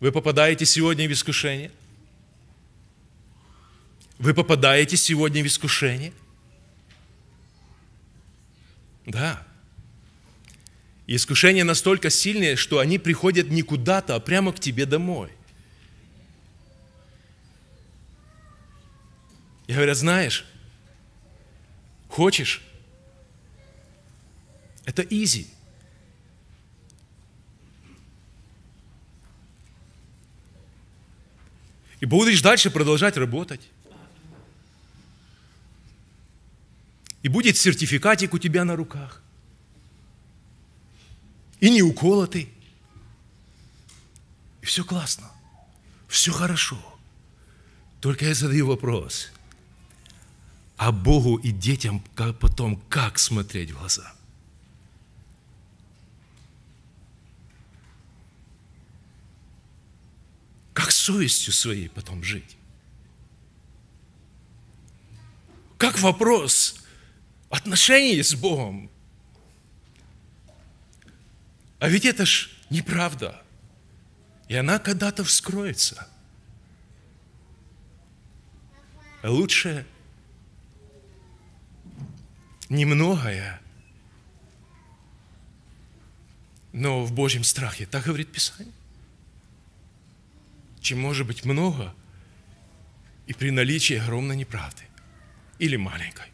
Вы попадаете сегодня в искушение? Вы попадаете сегодня в искушение? Да. И искушения настолько сильные, что они приходят не куда-то, а прямо к тебе домой. И говорят, знаешь, хочешь? Это easy. И будешь дальше продолжать работать. И будет сертификатик у тебя на руках. И не уколотый. И все классно. Все хорошо. Только я задаю вопрос. А Богу и детям потом как смотреть в глаза – совестью своей потом жить. Как вопрос отношений с Богом. А ведь это ж неправда. И она когда-то вскроется. А лучше немногое, но в Божьем страхе. Так говорит Писание чем может быть много и при наличии огромной неправды или маленькой.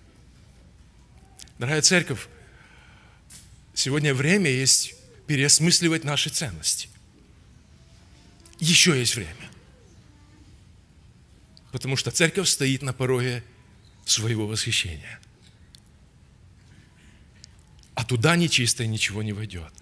Дорогая церковь, сегодня время есть переосмысливать наши ценности. Еще есть время. Потому что церковь стоит на пороге своего восхищения. А туда нечистое ничего не войдет.